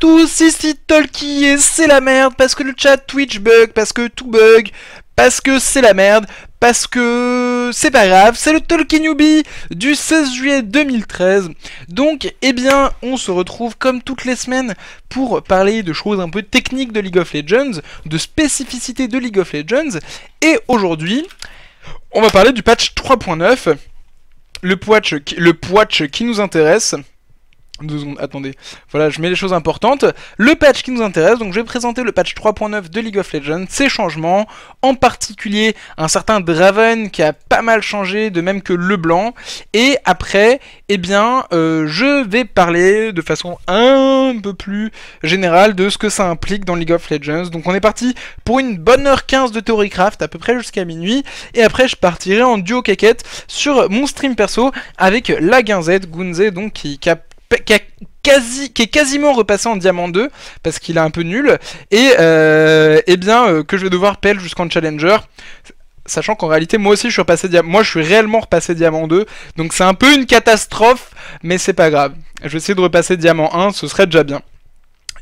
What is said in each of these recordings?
tous, si Tolki et c'est la merde parce que le chat Twitch bug, parce que tout bug, parce que c'est la merde, parce que c'est pas grave, c'est le Tolkien Newbie du 16 juillet 2013. Donc, eh bien, on se retrouve comme toutes les semaines pour parler de choses un peu techniques de League of Legends, de spécificités de League of Legends, et aujourd'hui, on va parler du patch 3.9, le patch, le patch qui nous intéresse. Deux secondes, attendez. Voilà, je mets les choses importantes. Le patch qui nous intéresse, donc je vais présenter le patch 3.9 de League of Legends, ses changements, en particulier un certain Draven qui a pas mal changé, de même que Leblanc. Et après, eh bien, euh, je vais parler de façon un peu plus générale de ce que ça implique dans League of Legends. Donc on est parti pour une bonne heure 15 de Theorycraft, à peu près jusqu'à minuit. Et après, je partirai en duo caquette sur mon stream perso avec la guinzette, Gunze, donc qui, qui qui, est quasiment repassé en diamant 2 parce qu'il est un peu nul et, euh, eh bien euh, que je vais devoir pelle jusqu'en challenger sachant qu'en réalité moi aussi je suis repassé diamant moi je suis réellement repassé diamant 2 donc c'est un peu une catastrophe mais c'est pas grave je vais essayer de repasser diamant 1 ce serait déjà bien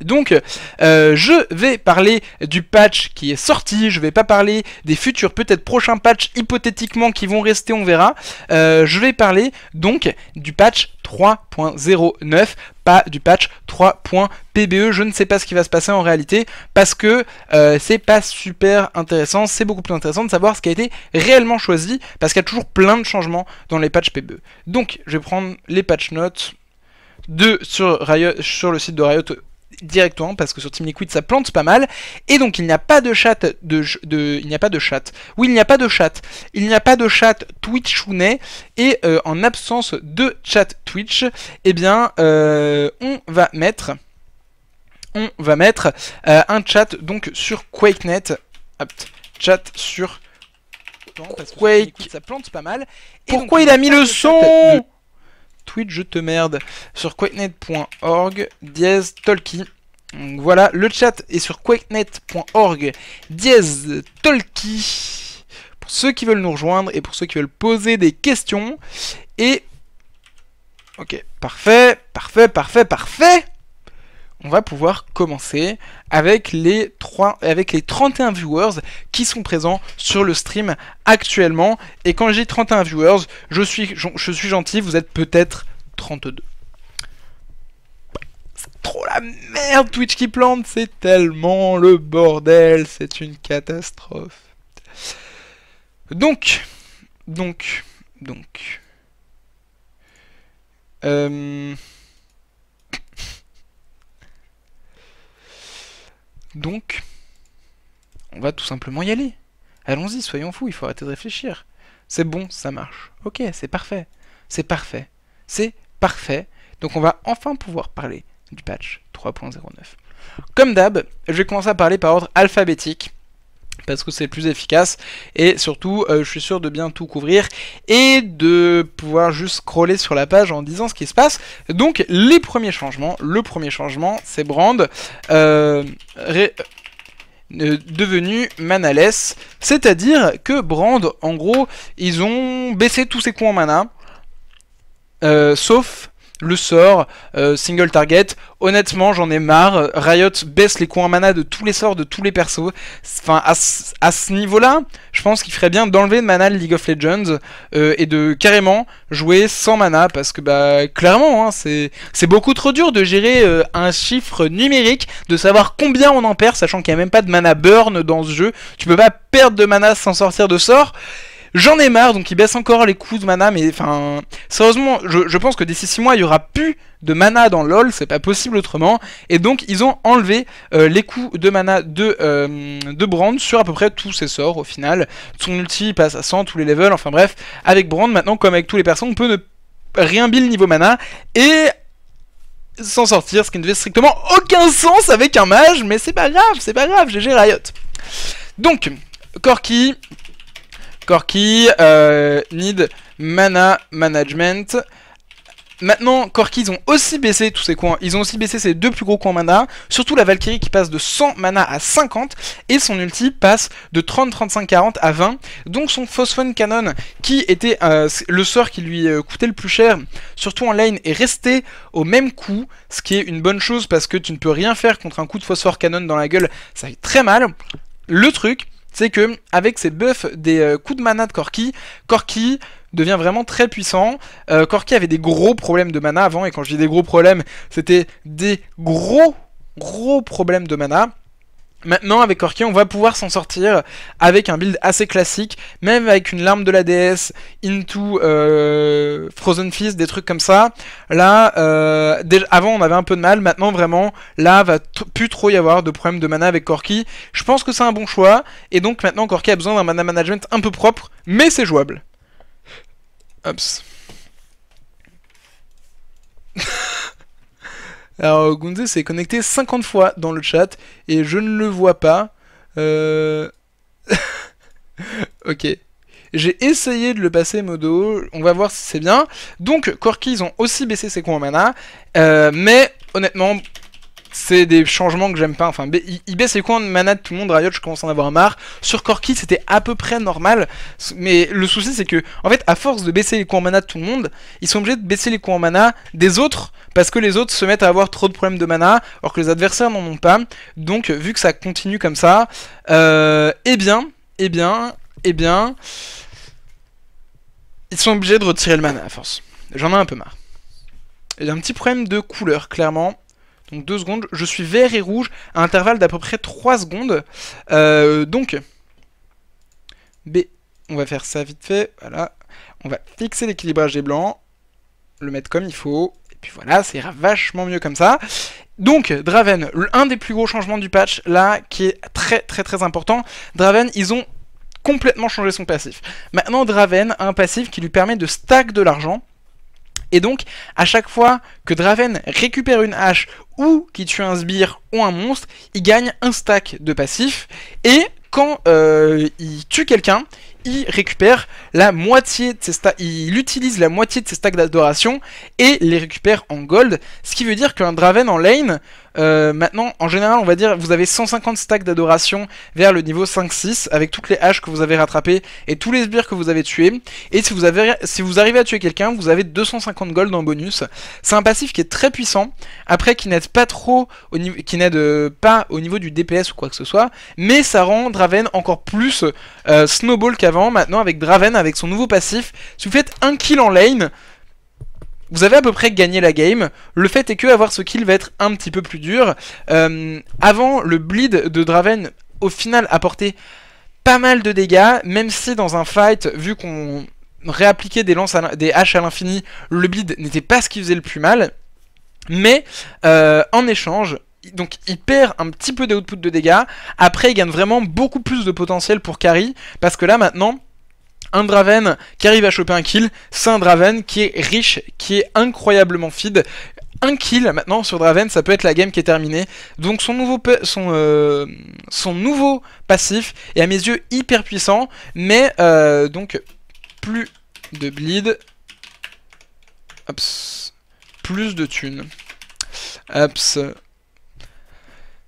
donc, euh, je vais parler du patch qui est sorti, je vais pas parler des futurs, peut-être prochains patchs hypothétiquement qui vont rester, on verra. Euh, je vais parler donc du patch 3.09, pas du patch 3.pbe. Je ne sais pas ce qui va se passer en réalité parce que euh, c'est pas super intéressant. C'est beaucoup plus intéressant de savoir ce qui a été réellement choisi parce qu'il y a toujours plein de changements dans les patchs pbe. Donc, je vais prendre les patch notes sur, sur le site de Riot directement parce que sur Team Liquid ça plante pas mal et donc il n'y a pas de chat de, de il n'y a pas de chat oui il n'y a pas de chat il n'y a pas de chat Twitch ou et euh, en absence de chat Twitch eh bien euh, on va mettre on va mettre euh, un chat donc sur QuakeNet chat sur ça plante pas mal et pourquoi il a mis le son Twitch, je te merde, sur quakenet.org, dièse Tolki. voilà, le chat est sur quakenet.org, dièse Tolki. Pour ceux qui veulent nous rejoindre et pour ceux qui veulent poser des questions. Et... Ok, parfait, parfait, parfait, parfait on va pouvoir commencer avec les, avec les 31 viewers qui sont présents sur le stream actuellement. Et quand j'ai 31 viewers, je suis, je, suis gentil, vous êtes peut-être 32. C'est trop la merde Twitch qui plante, c'est tellement le bordel, c'est une catastrophe. Donc, donc, donc. Euh... Donc, on va tout simplement y aller. Allons-y, soyons fous, il faut arrêter de réfléchir. C'est bon, ça marche. Ok, c'est parfait. C'est parfait. C'est parfait. Donc on va enfin pouvoir parler du patch 3.09. Comme d'hab, je vais commencer à parler par ordre alphabétique parce que c'est plus efficace et surtout euh, je suis sûr de bien tout couvrir et de pouvoir juste scroller sur la page en disant ce qui se passe. Donc les premiers changements, le premier changement c'est Brand euh, euh, devenu Manaless, c'est-à-dire que Brand en gros ils ont baissé tous ses coins en mana sauf le sort, euh, single target. Honnêtement, j'en ai marre. Riot baisse les coins en mana de tous les sorts, de tous les persos. Enfin, à, ce niveau-là, je pense qu'il ferait bien d'enlever de mana League of Legends euh, et de carrément jouer sans mana parce que, bah, clairement, hein, c'est beaucoup trop dur de gérer euh, un chiffre numérique, de savoir combien on en perd, sachant qu'il n'y a même pas de mana burn dans ce jeu. Tu peux pas perdre de mana sans sortir de sort. J'en ai marre, donc il baisse encore les coups de mana, mais enfin... Sérieusement, je, pense que d'ici 6 mois, il y aura plus de mana dans LoL, c'est pas possible autrement. Et donc, ils ont enlevé euh, les coups de mana de, euh, de Brand sur à peu près tous ses sorts, au final. Son ulti passe à 100, tous les levels, enfin bref. Avec Brand, maintenant, comme avec tous les personnes, on peut ne rien build niveau mana, et s'en sortir, ce qui ne fait strictement aucun sens avec un mage, mais c'est pas grave, c'est pas grave, GG Riot. Donc, Corki, Corki, euh, need mana management. Maintenant, Corki, ils ont aussi baissé tous ces coins. Ils ont aussi baissé ses deux plus gros coins mana. Surtout la Valkyrie qui passe de 100 mana à 50. Et son ulti passe de 30, 35, 40 à 20. Donc son Phosphone Cannon, qui était euh, le sort qui lui euh, coûtait le plus cher, surtout en lane, est resté au même coup. Ce qui est une bonne chose parce que tu ne peux rien faire contre un coup de Phosphore Cannon dans la gueule. Ça fait très mal. Le truc, c'est que avec buffs des euh, coups de mana de Corki, Corki devient vraiment très puissant. Euh, Corki avait des gros problèmes de mana avant, et quand je dis des gros problèmes, c'était des gros gros problèmes de mana. Maintenant, avec Corki on va pouvoir s'en sortir avec un build assez classique, même avec une larme de la déesse, Into, euh, Frozen Fist, des trucs comme ça. Là, euh, avant on avait un peu de mal, maintenant vraiment, là, va plus trop y avoir de problèmes de mana avec Corki. Je pense que c'est un bon choix, et donc maintenant Corki a besoin d'un mana management un peu propre, mais c'est jouable. Hops. Alors Gunze s'est connecté 50 fois dans le chat et je ne le vois pas. Euh, ok. J'ai essayé de le passer Modo, on va voir si c'est bien. Donc Corki, ils ont aussi baissé ses coins en mana, euh, mais honnêtement, c'est des changements que j'aime pas. Enfin, ils baissent les coins de mana de tout le monde. Riot, je commence à en avoir marre. Sur Corki, c'était à peu près normal. Mais le souci, c'est que, en fait, à force de baisser les coins en mana de tout le monde, ils sont obligés de baisser les coins en mana des autres parce que les autres se mettent à avoir trop de problèmes de mana, alors que les adversaires n'en ont pas. Donc, vu que ça continue comme ça, euh, eh bien, eh bien, eh bien, ils sont obligés de retirer le mana à force. J'en ai un peu marre. Il y a un petit problème de couleur, clairement. Donc deux secondes, je suis vert et rouge à intervalle d'à peu près 3 secondes. Euh, donc, B, on va faire ça vite fait, voilà. On va fixer l'équilibrage des blancs, le mettre comme il faut puis voilà, c'est vachement mieux comme ça. Donc, Draven, un des plus gros changements du patch, là, qui est très très très important. Draven, ils ont complètement changé son passif. Maintenant, Draven a un passif qui lui permet de stack de l'argent. Et donc, à chaque fois que Draven récupère une hache ou qu'il tue un sbire ou un monstre, il gagne un stack de passif. Et quand euh, il tue quelqu'un, il récupère la moitié de ses il utilise la moitié de ses stacks d'adoration et les récupère en gold, ce qui veut dire qu'un Draven en lane euh, maintenant, en général, on va dire, vous avez 150 stacks d'adoration vers le niveau 5-6, avec toutes les haches que vous avez rattrapées et tous les sbires que vous avez tués. Et si vous, arrivez à tuer quelqu'un, vous avez 250 gold en bonus. C'est un passif qui est très puissant, après qui n'aide pas trop, au qui n'aide euh, pas au niveau du DPS ou quoi que ce soit, mais ça rend Draven encore plus euh, snowball qu'avant. Maintenant, avec Draven, avec son nouveau passif, si vous faites un kill en lane, vous avez à peu près gagné la game. Le fait est que avoir ce kill va être un petit peu plus dur. Euh, avant, le bleed de Draven, au final, apportait pas mal de dégâts, même si dans un fight, vu qu'on réappliquait des, haches à l'infini, le bleed n'était pas ce qui faisait le plus mal. Mais euh, en échange, donc il perd un petit peu d'output de dégâts. Après, il gagne vraiment beaucoup plus de potentiel pour carry, parce que là maintenant un Draven qui arrive à choper un kill, c'est un Draven qui est riche, qui est incroyablement feed. Un kill maintenant sur Draven, ça peut être la game qui est terminée. Donc son nouveau, son, euh, son nouveau passif est à mes yeux hyper puissant, mais euh, donc plus de bleed, Ops. plus de thunes.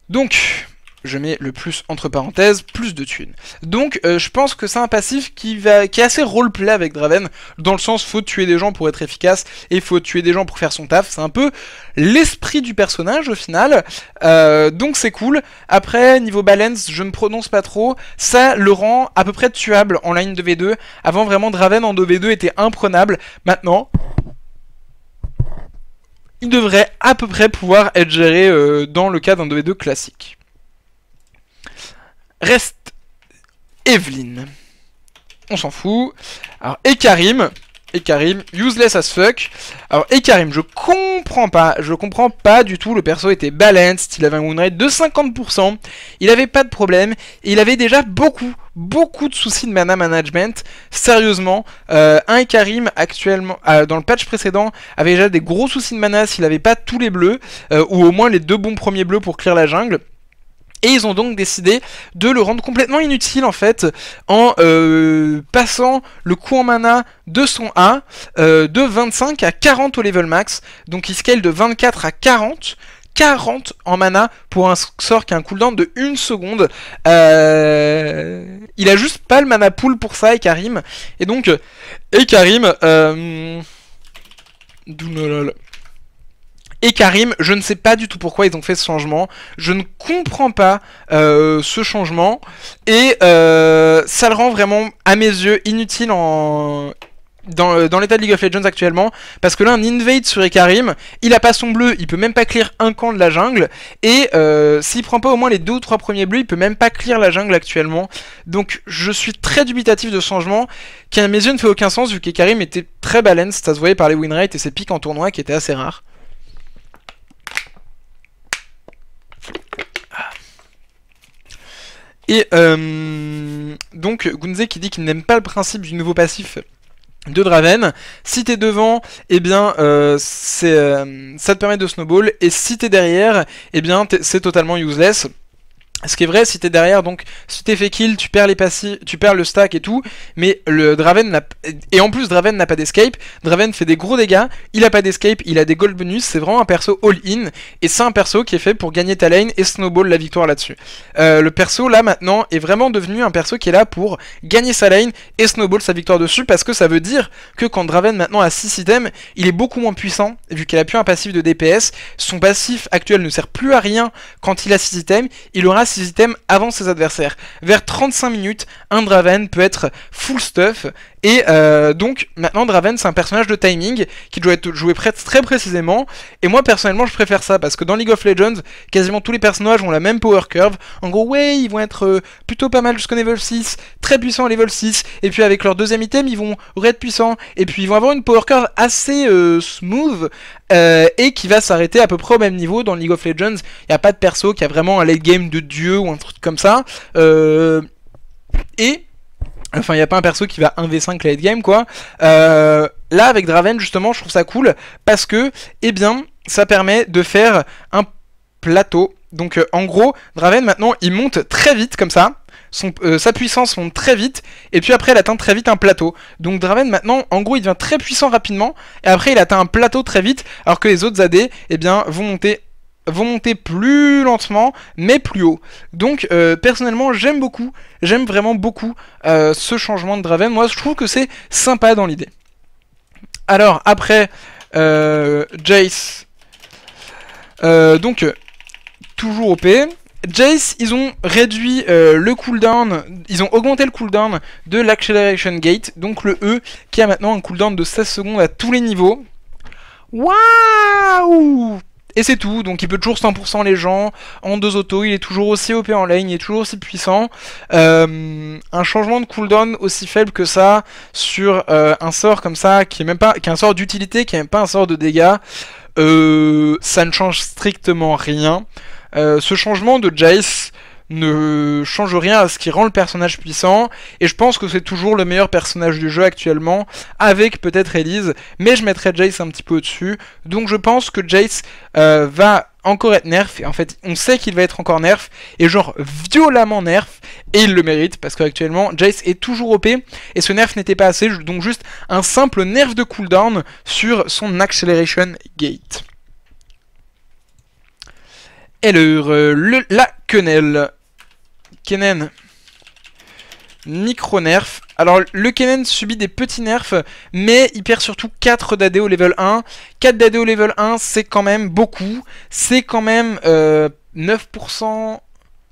Donc, je mets le plus entre parenthèses, plus de thunes. Donc euh, je pense que c'est un passif qui, va, qui est assez roleplay avec Draven, dans le sens faut tuer des gens pour être efficace, et faut tuer des gens pour faire son taf, c'est un peu l'esprit du personnage au final, euh, donc c'est cool. Après, niveau balance, je ne prononce pas trop, ça le rend à peu près tuable en line 2v2, avant vraiment Draven en 2v2 était imprenable, maintenant il devrait à peu près pouvoir être géré euh, dans le cas d'un 2v2 classique. Reste Evelyn. On s'en fout. Alors, et Karim. Et Karim, useless as fuck. Alors, et Karim, je comprends pas, je comprends pas du tout. Le perso était balanced, il avait un win rate de 50%, il avait pas de problème, il avait déjà beaucoup, beaucoup de soucis de mana management. Sérieusement, euh, un Karim actuellement, euh, dans le patch précédent, avait déjà des gros soucis de mana s'il avait pas tous les bleus, euh, ou au moins les deux bons premiers bleus pour clear la jungle et ils ont donc décidé de le rendre complètement inutile en fait en euh, passant le coût en mana de son A euh, de 25 à 40 au level max, donc il scale de 24 à 40. 40 en mana pour un sort qui a un cooldown de 1 seconde. Euh, il a juste pas le mana pool pour ça, et Karim. Et donc, et Karim, euh, et Karim. Je ne sais pas du tout pourquoi ils ont fait ce changement. Je ne comprends pas euh, ce changement. Et euh, ça le rend vraiment, à mes yeux, inutile en... Euh, dans, l'état de League of Legends actuellement, parce que là un invade sur Ekarim, il a pas son bleu, il peut même pas clear un camp de la jungle, et s'il prend pas au moins les deux ou trois premiers bleus, il peut même pas clear la jungle actuellement. Donc je suis très dubitatif de ce changement, qui à mes yeux ne fait aucun sens vu qu'Ekarim était très balanced, ça se voyait par les win et ses pics en tournoi qui étaient assez rares. Et euh, donc Gunze qui dit qu'il n'aime pas le principe du nouveau passif de Draven. Si t'es devant, eh bien, euh, c'est euh, ça te permet de snowball. Et si t'es derrière, eh bien, c'est totalement useless. Ce qui est vrai, si t'es derrière, donc si t'es fait kill, tu perds les passifs, tu perds le stack et tout, mais le Draven n'a et en plus Draven n'a pas d'escape. Draven fait des gros dégâts, il a pas d'escape, il a des gold bonus. C'est vraiment un perso all-in et c'est un perso qui est fait pour gagner ta lane et snowball la victoire là-dessus. Euh, le perso là maintenant est vraiment devenu un perso qui est là pour gagner sa lane et snowball sa victoire dessus parce que ça veut dire que quand Draven maintenant a 6 items, il est beaucoup moins puissant vu qu'il a plus un passif de DPS. Son passif actuel ne sert plus à rien quand il a 6 items. Il aura ces items avant ses adversaires. Vers 35 minutes, un Draven peut être full stuff et euh, donc maintenant Draven c'est un personnage de timing qui doit être joué très précisément. Et moi personnellement je préfère ça parce que dans League of Legends quasiment tous les personnages ont la même power curve. En gros ouais ils vont être euh, plutôt pas mal jusqu'au level 6, très puissant au level 6. Et puis avec leur deuxième item ils vont être puissants. Et puis ils vont avoir une power curve assez euh, smooth euh, et qui va s'arrêter à peu près au même niveau. Dans League of Legends il n'y a pas de perso qui a vraiment un late game de dieu ou un truc comme ça. Euh, et Enfin, il n'y a pas un perso qui va 1v5 late game, quoi. Euh, là, avec Draven, justement, je trouve ça cool parce que, eh bien, ça permet de faire un plateau. Donc, euh, en gros, Draven, maintenant, il monte très vite, comme ça. Euh, sa puissance monte très vite, et puis après, il atteint très vite un plateau. Donc, Draven, maintenant, en gros, il devient très puissant rapidement, et après, il atteint un plateau très vite, alors que les autres AD, eh bien, vont monter vont monter plus lentement, mais plus haut. Donc, euh, personnellement, j'aime beaucoup, j'aime vraiment beaucoup euh, ce changement de Draven. Moi, je trouve que c'est sympa dans l'idée. Alors, après, euh, Jace. donc, toujours OP. Jace, ils ont réduit le cooldown, ils ont augmenté le cooldown de l'Acceleration Gate, donc le E, qui a maintenant un cooldown de 16 secondes à tous les niveaux. Waouh et c'est tout, donc il peut toujours 100% les gens en deux autos, il est toujours aussi OP en lane, il est toujours aussi puissant. Euh, un changement de cooldown aussi faible que ça sur euh, un sort comme ça, qui est même pas, un sort d'utilité, qui est même pas un sort de dégâts, euh, ça ne change strictement rien. ce changement de Jace, ne change rien à ce qui rend le personnage puissant, et je pense que c'est toujours le meilleur personnage du jeu actuellement, avec peut-être Elise, mais je mettrai Jace un petit peu au-dessus, donc je pense que Jace euh, va encore être nerf, et en fait on sait qu'il va être encore nerf, et genre violemment nerf, et il le mérite, parce qu'actuellement Jace est toujours OP, et ce nerf n'était pas assez, donc juste un simple nerf de cooldown sur son acceleration gate. Et le, le la quenelle Kenen. Micro-nerf. Alors, le Kenen subit des petits nerfs, mais il perd surtout 4 d'AD au level 1. 4 d'AD au level 1, c'est quand même beaucoup. C'est quand même 9%... Euh,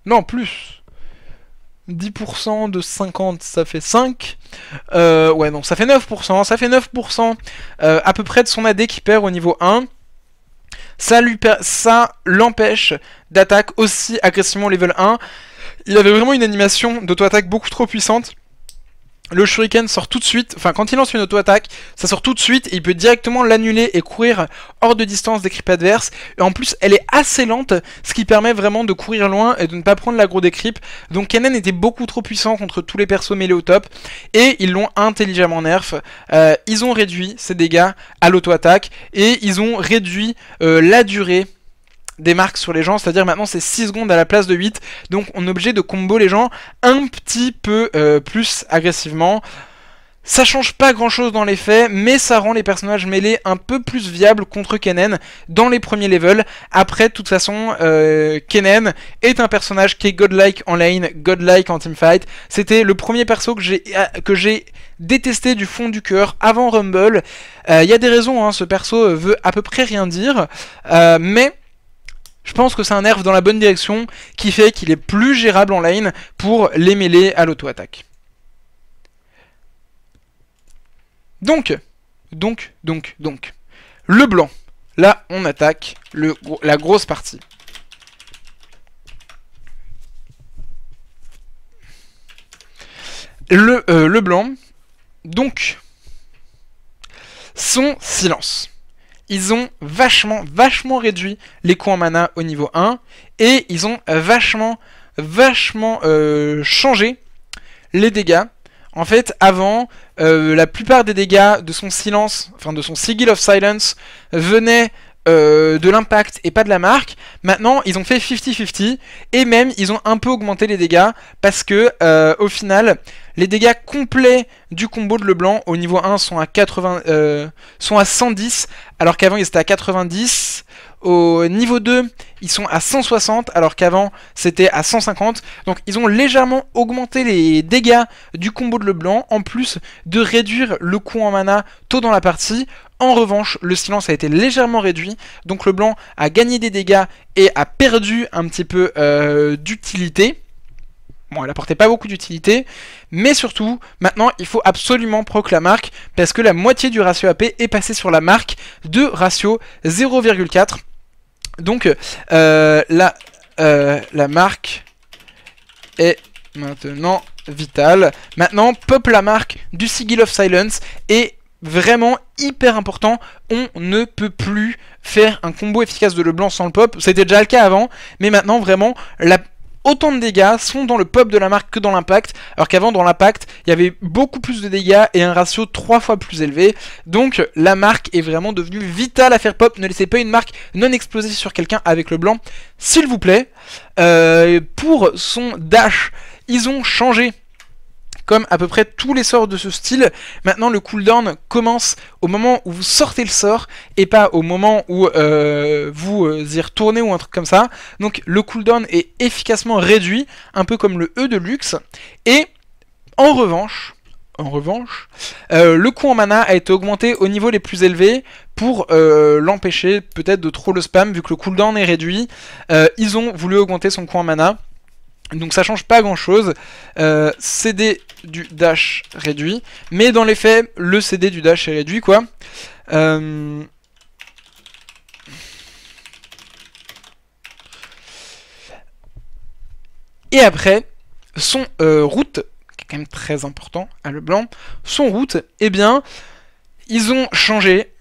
non, plus 10% de 50, ça fait 5. Euh, ouais, non ça fait 9%. Ça fait 9% euh, à peu près de son AD qui perd au niveau 1 ça l'empêche d'attaquer aussi agressivement au level 1 il avait vraiment une animation d'auto-attaque beaucoup trop puissante. Le shuriken sort tout de suite, enfin quand il lance une auto-attaque, ça sort tout de suite et il peut directement l'annuler et courir hors de distance des creeps adverses. Et en plus elle est assez lente, ce qui permet vraiment de courir loin et de ne pas prendre l'aggro des creeps. Donc Kanen était beaucoup trop puissant contre tous les persos mêlés au top et ils l'ont intelligemment nerf. Euh, ils ont réduit ses dégâts à l'auto-attaque et ils ont réduit euh, la durée des marques sur les gens, c'est-à-dire maintenant c'est 6 secondes à la place de 8, donc on est obligé de combo les gens un petit peu euh, plus agressivement. Ça change pas grand chose dans les faits, mais ça rend les personnages mêlés un peu plus viables contre Kennen dans les premiers levels. Après, de toute façon, euh, Kennen est un personnage qui est godlike en lane, godlike en teamfight. C'était le premier perso que j'ai euh, détesté du fond du cœur avant Rumble. Il y a des raisons, hein, ce perso veut à peu près rien dire, mais je pense que c'est un nerf dans la bonne direction qui fait qu'il est plus gérable en lane pour les mêler à l'auto-attaque. Donc, donc, donc, donc, le blanc. Là, on attaque le, la grosse partie. Le, euh, le blanc, donc, son silence ils ont vachement, vachement réduit les coûts en mana au niveau 1, et ils ont vachement, vachement euh, changé les dégâts. En fait, avant, euh, la plupart des dégâts de son silence, enfin de son Sigil of Silence, venaient euh, de l'impact et pas de la marque. Maintenant, ils ont fait 50-50 et même ils ont un peu augmenté les dégâts parce que euh, au final, les dégâts complets du combo de Leblanc au niveau 1 sont à euh, sont à 110 alors qu'avant ils étaient à 90. Au niveau 2, ils sont à 160 alors qu'avant c'était à 150. Donc ils ont légèrement augmenté les dégâts du combo de Leblanc en plus de réduire le coût en mana tôt dans la partie. En revanche, le silence a été légèrement réduit, donc le blanc a gagné des dégâts et a perdu un petit peu euh, d'utilité. Bon, elle apportait pas beaucoup d'utilité, mais surtout, maintenant, il faut absolument proc la marque, parce que la moitié du ratio AP est passée sur la marque de ratio 0,4. Donc, euh, la, euh, la marque est maintenant vitale. Maintenant, pop la marque du Sigil of Silence, et vraiment hyper important. On ne peut plus faire un combo efficace de le blanc sans le pop. C'était déjà le cas avant, mais maintenant vraiment Autant de dégâts sont dans le pop de la marque que dans l'impact, alors qu'avant dans l'impact, il y avait beaucoup plus de dégâts et un ratio 3 fois plus élevé. Donc la marque est vraiment devenue vitale à faire pop, ne laissez pas une marque non explosée sur quelqu'un avec le blanc, s'il vous plaît. Euh, pour son dash, ils ont changé comme à peu près tous les sorts de ce style. Maintenant, le cooldown commence au moment où vous sortez le sort et pas au moment où euh, vous euh, y retournez ou un truc comme ça. Donc le cooldown est efficacement réduit, un peu comme le E de luxe. Et en revanche, en revanche, euh, le coût en mana a été augmenté au niveau les plus élevés pour l'empêcher peut-être de trop le spam vu que le cooldown est réduit. ils ont voulu augmenter son coût en mana. Donc ça change pas grand chose, euh, CD du dash réduit, mais dans les faits, le CD du dash est réduit quoi. Euh, Et après, son euh, route, qui est quand même très important à hein, blanc, son route, eh bien, ils ont changé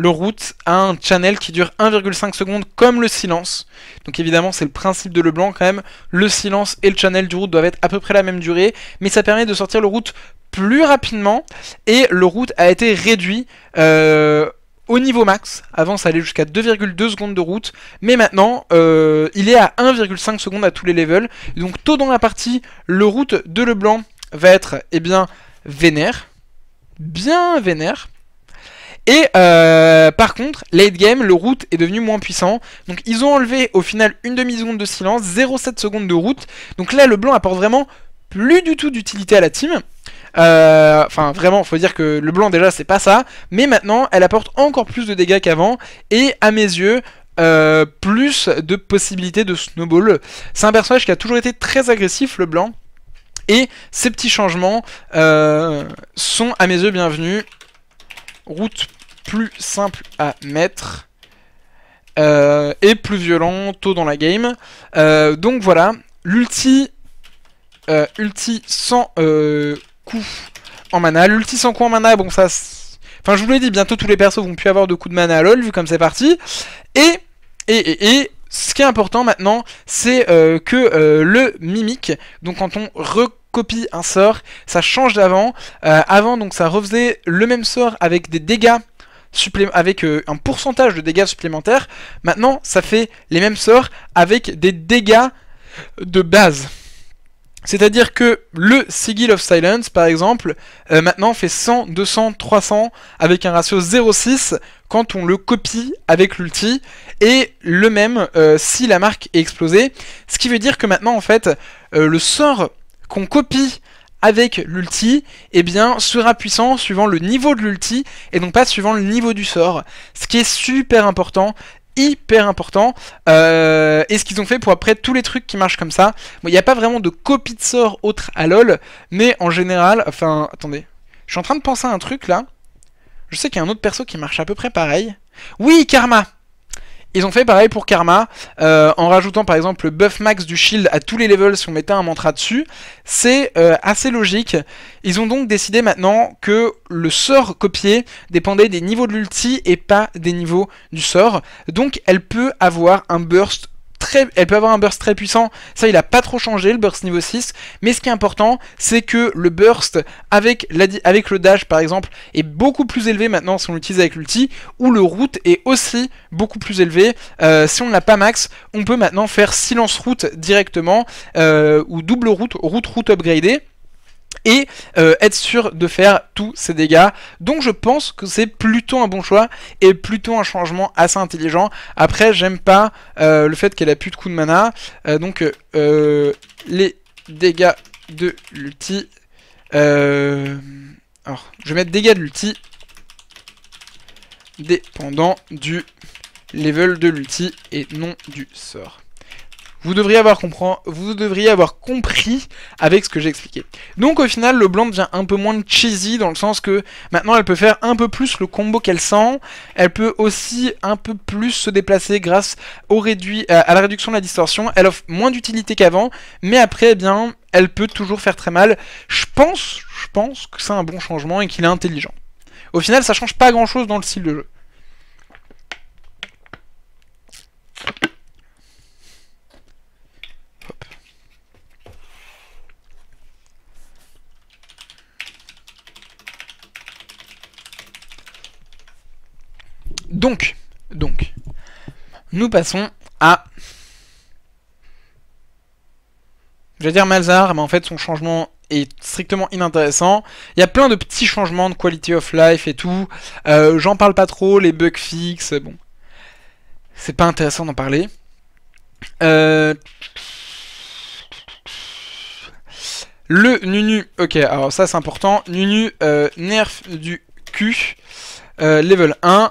le route a un channel qui dure 1,5 secondes comme le silence. Donc évidemment c'est le principe de Leblanc quand même, le silence et le channel du route doivent être à peu près la même durée, mais ça permet de sortir le route plus rapidement et le route a été réduit euh, au niveau max. Avant, ça allait jusqu'à 2,2 secondes de route. Mais maintenant, euh, il est à 1,5 secondes à tous les levels. Donc, tôt dans la partie, le route de Leblanc va être, eh bien, vénère. Bien vénère. Et euh, par contre, late game, le route est devenu moins puissant. Donc ils ont enlevé au final une demi-seconde de silence, 0,7 secondes de route. Donc là, le blanc apporte vraiment plus du tout d'utilité à la team. Euh, enfin, vraiment, faut dire que le blanc déjà, c'est pas ça. Mais maintenant, elle apporte encore plus de dégâts qu'avant. Et à mes yeux, euh, plus de possibilités de snowball. C'est un personnage qui a toujours été très agressif, le blanc. Et ces petits changements sont à mes yeux bienvenus. Route plus simple à mettre. Euh, et plus violent tôt dans la game. Euh, donc voilà, l'ulti euh, ulti sans coup en mana. L'ulti sans coup en mana, bon ça... Enfin je vous l'ai dit, bientôt tous les persos vont plus avoir de coups de mana à lol, vu comme c'est parti. Et, et, ce qui est important maintenant, c'est que le mimique, donc quand on recopie un sort, ça change d'avant. avant donc ça refaisait le même sort avec des dégâts avec euh, un pourcentage de dégâts supplémentaires. Maintenant, ça fait les mêmes sorts avec des dégâts de base. C'est-à-dire que le Sigil of Silence, par exemple, euh, maintenant fait 100, 200, 300 avec un ratio 0,6 quand on le copie avec l'ulti, et le même euh, si la marque est explosée. Ce qui veut dire que maintenant, en fait, le sort qu'on copie avec l'ulti, eh bien, sera puissant suivant le niveau de l'ulti, et donc pas suivant le niveau du sort. Ce qui est super important, hyper important. Euh, et ce qu'ils ont fait pour après tous les trucs qui marchent comme ça. Bon, il n'y a pas vraiment de copie de sort autre à LoL, mais en général, enfin, attendez. Je suis en train de penser à un truc là. Je sais qu'il y a un autre perso qui marche à peu près pareil. Oui, Karma ils ont fait pareil pour Karma, euh, en rajoutant par exemple le buff max du shield à tous les levels si on mettait un mantra dessus. C'est euh, assez logique. Ils ont donc décidé maintenant que le sort copié dépendait des niveaux de l'ulti et pas des niveaux du sort. Donc elle peut avoir un burst très, elle peut avoir un burst très puissant. Ça, il a pas trop changé, le burst niveau 6. Mais ce qui est important, c'est que le burst avec, la, avec le dash, par exemple, est beaucoup plus élevé maintenant si on l'utilise avec l'ulti, ou le route est aussi beaucoup plus élevé. Euh, si on ne l'a pas max, on peut maintenant faire silence route directement, euh, ou double route, route route upgradée et euh, être sûr de faire tous ces dégâts. Donc je pense que c'est plutôt un bon choix et plutôt un changement assez intelligent. Après j'aime pas euh, le fait qu'elle a plus de coups de mana. Euh, donc les dégâts de l'ulti... Alors je vais mettre dégâts de l'ulti dépendant du level de l'ulti et non du sort. Vous devriez avoir, compris avec ce que j'ai expliqué. Donc au final, le blanc devient un peu moins cheesy dans le sens que maintenant elle peut faire un peu plus le combo qu'elle sent. Elle peut aussi un peu plus se déplacer grâce au réduit... Euh, à la réduction de la distorsion. Elle offre moins d'utilité qu'avant, mais après, eh bien, elle peut toujours faire très mal. Je pense, je pense que c'est un bon changement et qu'il est intelligent. Au final, ça change pas grand chose dans le style de jeu. Donc, donc, nous passons à... Je vais dire Malzar, mais en fait son changement est strictement inintéressant. Il y a plein de petits changements de quality of life et tout. Euh, j'en parle pas trop, les bugs fixes, bon. C'est pas intéressant d'en parler. Euh, le Nunu, ok, alors ça c'est important. Nunu, euh, nerf du cul, level 1.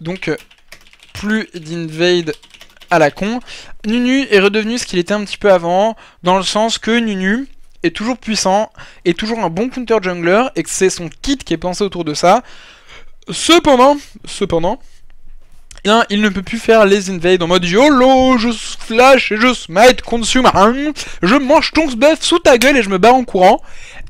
Donc, euh, plus d'invade à la con. Nunu est redevenu ce qu'il était un petit peu avant, dans le sens que Nunu est toujours puissant, est toujours un bon counter jungler, et que c'est son kit qui est pensé autour de ça. Cependant, cependant, eh il ne peut plus faire les invades en mode YOLO, je flash et je smite consume, hein. je mange ton buff sous ta gueule et je me bats en courant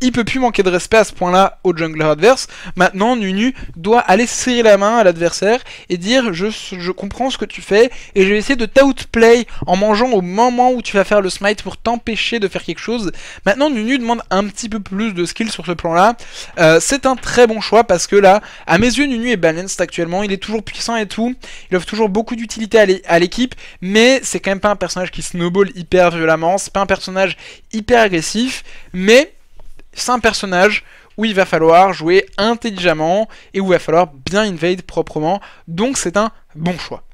il peut plus manquer de respect à ce point-là au jungler adverse. Maintenant, Nunu doit aller serrer la main à l'adversaire et dire je, comprends ce que tu fais et je vais essayer de t'outplay en mangeant au moment où tu vas faire le smite pour t'empêcher de faire quelque chose. Maintenant, Nunu demande un petit peu plus de skill sur ce plan-là. Euh, c'est un très bon choix parce que là, à mes yeux, Nunu est balanced actuellement. Il est toujours puissant et tout. Il offre toujours beaucoup d'utilité à l'équipe, mais c'est quand même pas un personnage qui snowball hyper violemment. C'est pas un personnage hyper agressif, mais un personnage où il va falloir jouer intelligemment et où il va falloir bien invade proprement. Donc c'est un bon choix.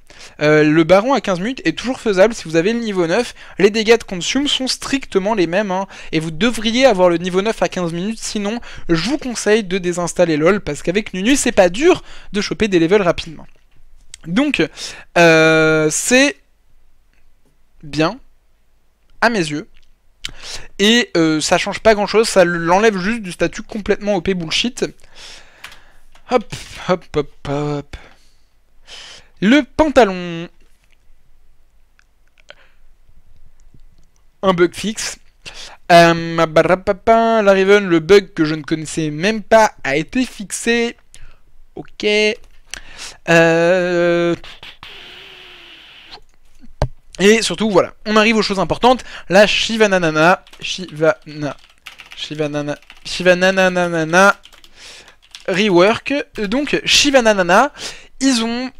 Euh, le baron à 15 minutes est toujours faisable si vous avez le niveau 9. Les dégâts de consume sont strictement les mêmes. Hein. et vous devriez avoir le niveau 9 à 15 minutes. Sinon, je vous conseille de désinstaller LOL parce qu'avec Nunu, c'est pas dur de choper des levels rapidement. Donc, euh, c'est bien, à mes yeux, et euh, ça change pas grand chose, ça l'enlève juste du statut complètement OP bullshit. Hop, hop, hop, hop. Le pantalon. Un bug fixe. Euh, la Raven, le bug que je ne connaissais même pas a été fixé. Ok. Euh... Et surtout, voilà, on arrive aux choses importantes. La Shivananana. Shivana. Shivanana. Shivananana. Rework. Donc, Shivananana. Ils ont.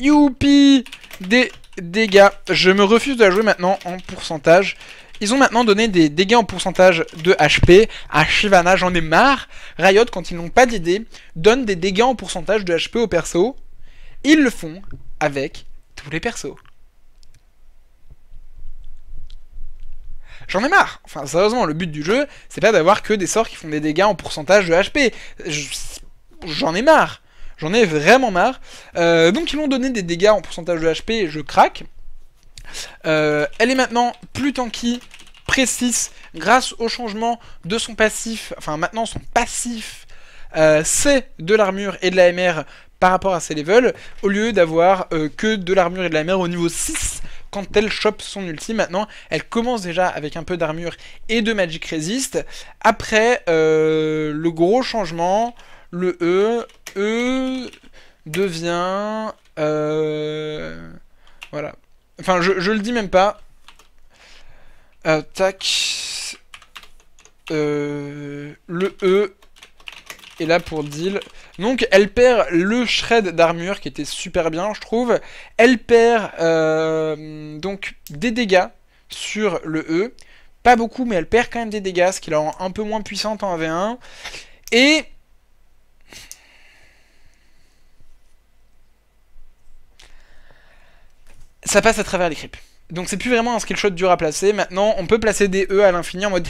Youpi Des dégâts. Je me refuse de la jouer maintenant en pourcentage. Ils ont maintenant donné des dégâts en pourcentage de HP à Shivana. J'en ai marre. Riot, quand ils n'ont pas d'idée, donne des dégâts en pourcentage de HP au perso, Ils le font avec tous les persos. J'en ai marre. Enfin, sérieusement, le but du jeu, c'est pas d'avoir que des sorts qui font des dégâts en pourcentage de HP. J'en ai marre. J'en ai vraiment marre. Euh, donc ils m'ont donné des dégâts en pourcentage de HP je craque. Euh, elle est maintenant plus tanky, précise, grâce au changement de son passif. Enfin maintenant son passif euh, c'est de l'armure et de la MR par rapport à ses levels. Au lieu d'avoir que de l'armure et de la MR au niveau 6, quand elle chope son ulti maintenant, elle commence déjà avec un peu d'armure et de Magic Resist. Après, euh, le gros changement, le E, E devient... Euh, voilà. Enfin, je, je, le dis même pas. tac. Euh, le E est là pour deal donc elle perd le shred d'armure qui était super bien je trouve. Elle perd euh, donc des dégâts sur le E. Pas beaucoup mais elle perd quand même des dégâts, ce qui la rend un peu moins puissante en av 1 Et... Ça passe à travers les creeps. Donc c'est plus vraiment un skill shot dur à placer. Maintenant, on peut placer des E à l'infini en mode...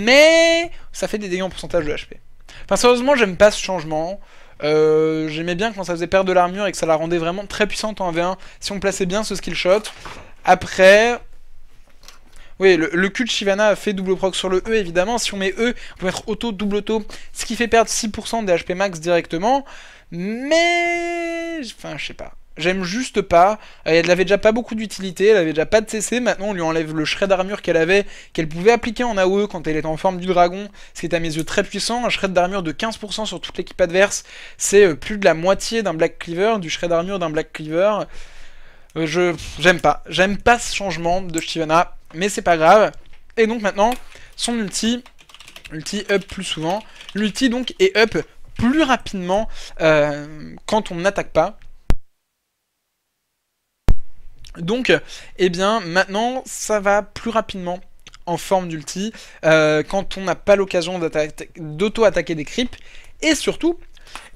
Mais ça fait des dégâts en pourcentage de HP. Enfin, sérieusement, j'aime pas ce changement. Euh, j'aimais bien quand ça faisait perdre de l'armure et que ça la rendait vraiment très puissante en 1v1 si on plaçait bien ce skill shot. Après, oui, le, cul de Shivana fait double proc sur le E, évidemment. Si on met E, on peut mettre auto, double auto, ce qui fait perdre 6% des HP max directement. Mais... Enfin, je sais pas. J'aime juste pas. Euh, elle avait déjà pas beaucoup d'utilité, elle avait déjà pas de CC. Maintenant, on lui enlève le shred d'armure qu'elle avait, qu'elle pouvait appliquer en AOE quand elle était en forme du dragon, ce qui est à mes yeux très puissant. Un shred d'armure de 15% sur toute l'équipe adverse, c'est euh, plus de la moitié d'un Black Cleaver, du shred d'armure d'un Black Cleaver. Euh, je j'aime pas. J'aime pas ce changement de Shivana, mais c'est pas grave. Et donc maintenant, son ulti, ulti up plus souvent. L'ulti donc est up plus rapidement quand on n'attaque pas. Donc, eh bien, maintenant, ça va plus rapidement en forme d'ulti euh, quand on n'a pas l'occasion d'auto-attaquer des creeps. Et surtout,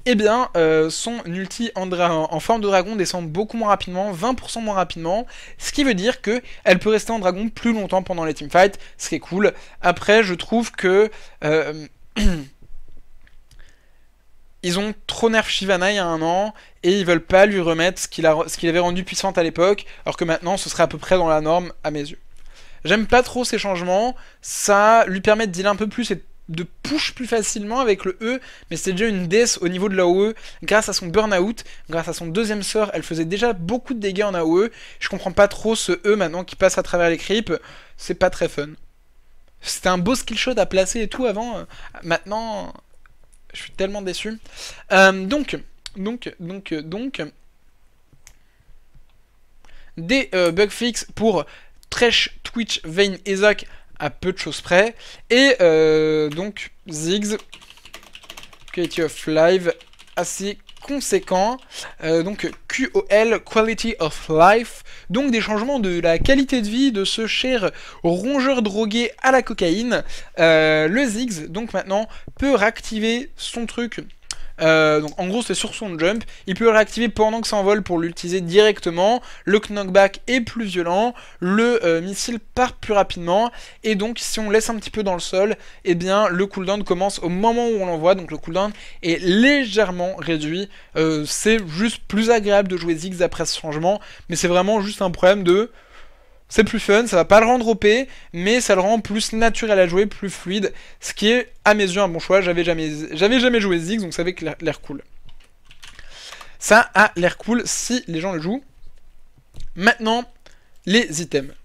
eh bien, euh, son ulti en, en, forme de dragon descend beaucoup moins rapidement, 20% moins rapidement, ce qui veut dire que elle peut rester en dragon plus longtemps pendant les teamfights, ce qui est cool. Après, je trouve que... Euh, ils ont trop nerf Shivana il y a un an et ils veulent pas lui remettre ce qu'il avait rendu puissante à l'époque, alors que maintenant ce serait à peu près dans la norme à mes yeux. J'aime pas trop ces changements, ça lui permet de dealer un peu plus et de push plus facilement avec le E, mais c'était déjà une death au niveau de la e. Grâce à son burn-out, grâce à son deuxième sort, elle faisait déjà beaucoup de dégâts en AOE. Je comprends pas trop ce E maintenant qui passe à travers les creeps, c'est pas très fun. C'était un beau skill shot à placer et tout avant, euh, maintenant je suis tellement déçu. Euh, donc, donc, donc, donc... Des euh, bug fixes pour Trash, Twitch, Vein et à peu de choses près. Et euh, donc, Ziggs, Quality of Live assez conséquent. Euh, donc QOL, Quality of Life, donc des changements de la qualité de vie de ce cher rongeur drogué à la cocaïne. Euh, le Ziggs, donc maintenant, peut réactiver son truc euh, donc en gros c'est sur son jump, il peut réactiver pendant que ça pour l'utiliser directement, le knockback est plus violent, le euh, missile part plus rapidement, et donc si on laisse un petit peu dans le sol, et eh bien le cooldown commence au moment où on l'envoie, donc le cooldown est légèrement réduit, euh, c'est juste plus agréable de jouer Ziggs après ce changement, mais c'est vraiment juste un problème de... C'est plus fun, ça va pas le rendre OP, mais ça le rend plus naturel à jouer, plus fluide, ce qui est à mes yeux un bon choix. J'avais jamais, jamais joué Ziggs, donc ça avait l'air cool. Ça a l'air cool si les gens le jouent. Maintenant, les items.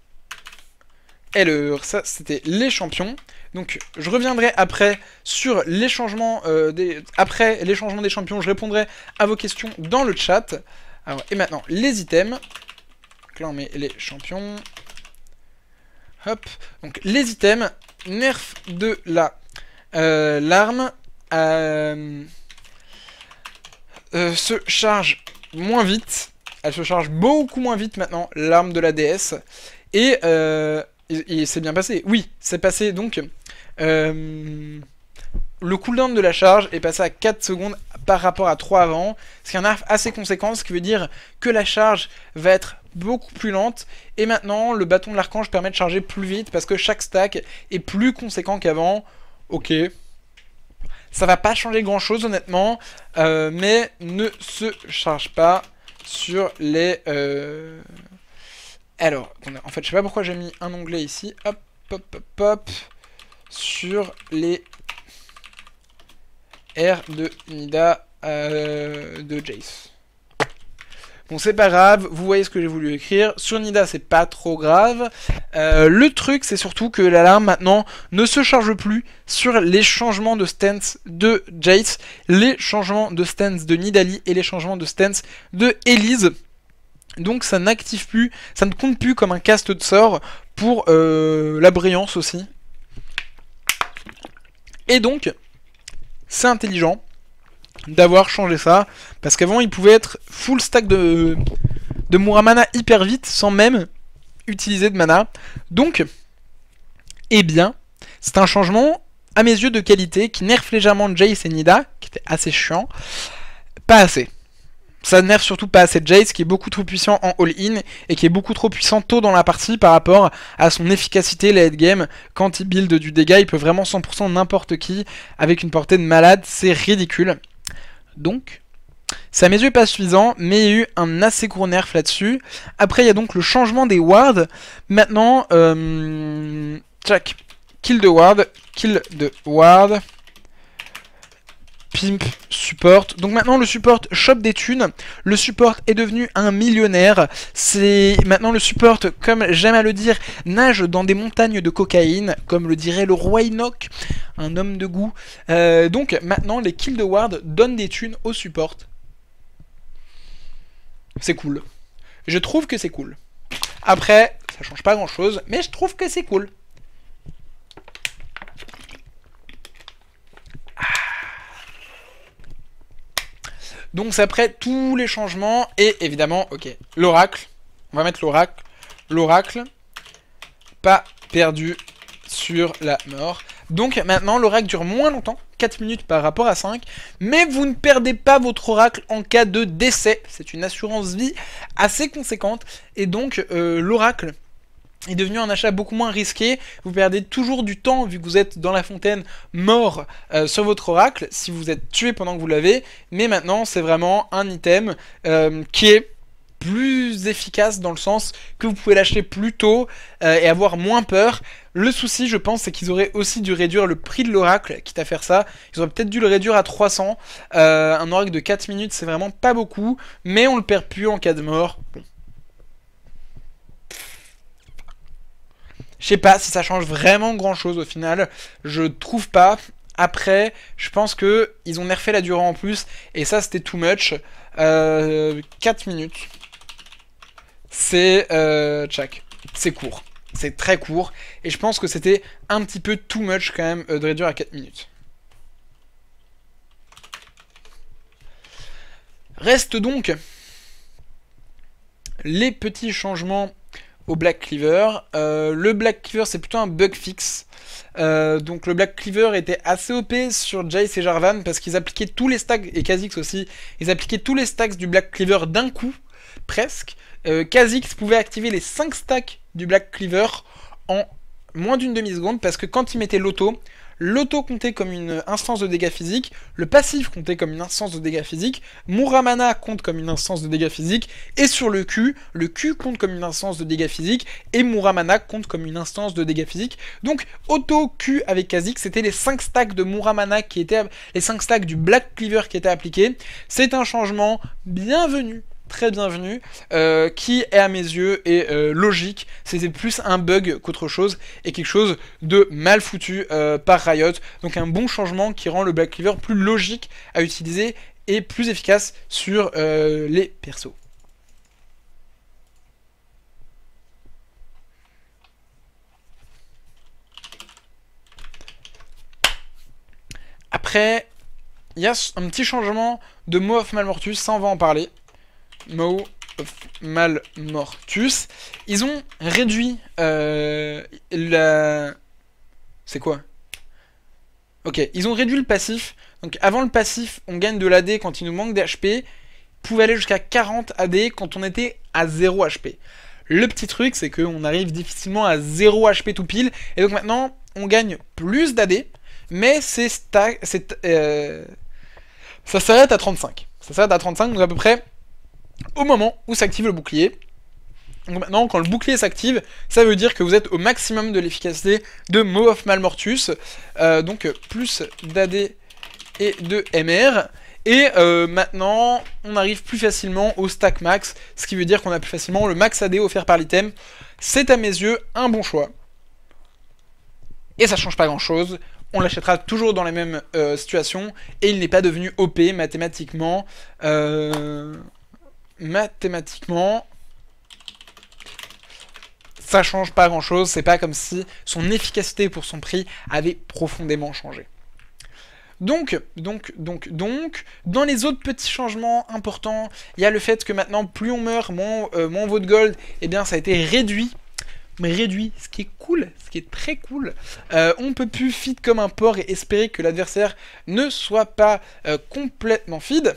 Et le, ça, c'était les champions. Donc, je reviendrai après sur les changements, euh, des, après les changements des champions. Je répondrai à vos questions dans le chat. et maintenant, les items. Donc là, on met les champions. Hop. Donc les items. Nerf de la euh, l'arme. Euh, euh, se charge moins vite. Elle se charge beaucoup moins vite maintenant, l'arme de la DS. Et, c'est bien passé. Oui, c'est passé donc. le cooldown de la charge est passé à 4 secondes par rapport à 3 avant. Ce qui est un nerf assez conséquent, ce qui veut dire que la charge va être beaucoup plus lente. Et maintenant, le bâton de l'archange permet de charger plus vite parce que chaque stack est plus conséquent qu'avant. Ok. Ça va pas changer grand chose honnêtement. Euh, mais ne se charge pas sur les... Euh, Alors, en fait, je sais pas pourquoi j'ai mis un onglet ici. Hop, hop, hop, hop. Sur les... R de Nida euh, de Jace. Bon, c'est pas grave, vous voyez ce que j'ai voulu écrire. Sur Nida, c'est pas trop grave. Euh, le truc, c'est surtout que la l'alarme, maintenant, ne se charge plus sur les changements de stance de Jace, les changements de stance de Nidali et les changements de stance de Elise. Donc ça n'active plus, ça ne compte plus comme un cast de sort pour euh, la brillance aussi. Et donc, c'est intelligent, d'avoir changé ça. Parce qu'avant, il pouvait être full stack de, de Muramana hyper vite sans même utiliser de mana. Donc, eh bien, c'est un changement à mes yeux de qualité qui nerf légèrement Jace et Nida, qui était assez chiant. Pas assez. Ça nerf surtout pas assez Jace qui est beaucoup trop puissant en all-in et qui est beaucoup trop puissant tôt dans la partie par rapport à son efficacité late game. Quand il build du dégât, il peut vraiment 100% n'importe qui avec une portée de malade, c'est ridicule donc. ça à mes yeux pas suffisant, mais il y a eu un assez court nerf là-dessus. Après, il y a donc le changement des wards. Maintenant, check. Euh, kill de ward, kill de ward, pimp, support. Donc maintenant le support chope des thunes, le support est devenu un millionnaire. C'est maintenant le support, comme j'aime à le dire, nage dans des montagnes de cocaïne, comme le dirait le roi Enoch, un homme de goût. Euh, donc maintenant les kill de ward donnent des thunes au support. C'est cool. Je trouve que c'est cool. Après, ça change pas grand chose, mais je trouve que c'est cool. Donc ça après tous les changements. Et évidemment, ok, l'oracle. On va mettre l'oracle. L'oracle. Pas perdu sur la mort. Donc maintenant, l'oracle dure moins longtemps, 4 minutes par rapport à 5, mais vous ne perdez pas votre oracle en cas de décès. C'est une assurance vie assez conséquente, et donc euh, l'oracle est devenu un achat beaucoup moins risqué. Vous perdez toujours du temps vu que vous êtes dans la fontaine mort euh, sur votre oracle si vous êtes tué pendant que vous l'avez. Mais maintenant, c'est vraiment un item euh, qui est plus efficace dans le sens que vous pouvez l'acheter plus tôt euh, et avoir moins peur. Le souci, je pense, c'est qu'ils auraient aussi dû réduire le prix de l'oracle, quitte à faire ça. Ils auraient peut-être dû le réduire à 300. un oracle de 4 minutes, c'est vraiment pas beaucoup, mais on le perd plus en cas de mort. Bon Je sais pas si ça change vraiment grand chose au final. Je trouve pas. Après, je pense que ils ont nerfé la durée en plus. Et ça, c'était too much. 4 euh, minutes. C'est euh, C'est court. C'est très court. Et je pense que c'était un petit peu too much quand même euh, de réduire à 4 minutes. Reste donc les petits changements au Black Cleaver. Euh, le Black Cleaver, c'est plutôt un bug fixe. Euh, donc le Black Cleaver était assez OP sur Jace et Jarvan parce qu'ils appliquaient tous les stacks, et Kha'Zix aussi, ils appliquaient tous les stacks du Black Cleaver d'un coup, presque. Kazix euh, Kha'Zix pouvait activer les 5 stacks du Black Cleaver en moins d'une demi-seconde parce que quand il mettait l'auto, l'auto comptait comme une instance de dégâts physiques, le passif comptait comme une instance de dégâts physiques, Muramana compte comme une instance de dégâts physiques, et sur le Q, le Q compte comme une instance de dégâts physiques, et Muramana compte comme une instance de dégâts physiques. Donc auto Q avec Kazik, c'était les 5 stacks de Muramana qui étaient les 5 stacks du Black Cleaver qui étaient appliqués. C'est un changement bienvenu très bienvenue, euh, qui est à mes yeux est euh, logique, c'était plus un bug qu'autre chose, et quelque chose de mal foutu euh, par Riot, donc un bon changement qui rend le Black Cleaver plus logique à utiliser et plus efficace sur les persos. Après, il y a un petit changement de Maw of Malmortus, ça on va en parler. Mo of Malmortus. Ils ont réduit euh, la... C'est quoi Ok, ils ont réduit le passif. Donc avant le passif, on gagne de l'AD quand il nous manque d'HP. Pouvait aller jusqu'à 40 AD quand on était à 0 HP. Le petit truc, c'est qu'on arrive difficilement à 0 HP tout pile. Et donc maintenant, on gagne plus d'AD, mais c'est euh, ça s'arrête à 35. Ça s'arrête à 35, donc à peu près au moment où s'active le bouclier. Donc maintenant, quand le bouclier s'active, ça veut dire que vous êtes au maximum de l'efficacité de Mo of Malmortus. Euh, donc plus d'AD et de MR. Et euh, maintenant, on arrive plus facilement au stack max, ce qui veut dire qu'on a plus facilement le max AD offert par l'item. C'est à mes yeux un bon choix. Et ça change pas grand chose on l'achètera toujours dans la même euh, situation et il n'est pas devenu OP mathématiquement. Euh mathématiquement, ça change pas grand chose. C'est pas comme si son efficacité pour son prix avait profondément changé. Donc, donc, donc, donc, dans les autres petits changements importants, il y a le fait que maintenant, plus on meurt, moins, euh, on vaut de gold, et eh bien ça a été réduit. Mais réduit, ce qui est cool, ce qui est très cool. On euh, on peut plus feed comme un porc et espérer que l'adversaire ne soit pas euh, complètement feed.